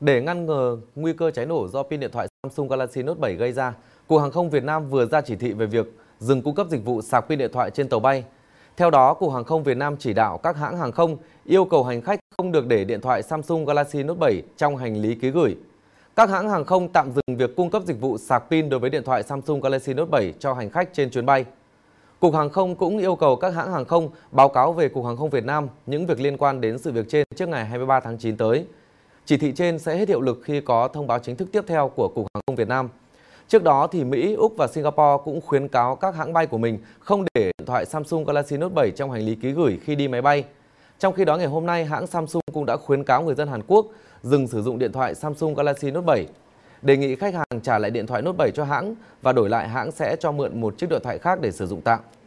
để ngăn ngừa nguy cơ cháy nổ do pin điện thoại Samsung Galaxy Note 7 gây ra, Cục Hàng không Việt Nam vừa ra chỉ thị về việc dừng cung cấp dịch vụ sạc pin điện thoại trên tàu bay. Theo đó, Cục Hàng không Việt Nam chỉ đạo các hãng hàng không yêu cầu hành khách không được để điện thoại Samsung Galaxy Note 7 trong hành lý ký gửi. Các hãng hàng không tạm dừng việc cung cấp dịch vụ sạc pin đối với điện thoại Samsung Galaxy Note 7 cho hành khách trên chuyến bay. Cục Hàng không cũng yêu cầu các hãng hàng không báo cáo về Cục Hàng không Việt Nam những việc liên quan đến sự việc trên trước ngày 23 tháng 9 tới. Chỉ thị trên sẽ hết hiệu lực khi có thông báo chính thức tiếp theo của Cục Hàng không Việt Nam. Trước đó thì Mỹ, Úc và Singapore cũng khuyến cáo các hãng bay của mình không để điện thoại Samsung Galaxy Note 7 trong hành lý ký gửi khi đi máy bay. Trong khi đó ngày hôm nay, hãng Samsung cũng đã khuyến cáo người dân Hàn Quốc dừng sử dụng điện thoại Samsung Galaxy Note 7, đề nghị khách hàng trả lại điện thoại Note 7 cho hãng và đổi lại hãng sẽ cho mượn một chiếc điện thoại khác để sử dụng tạm.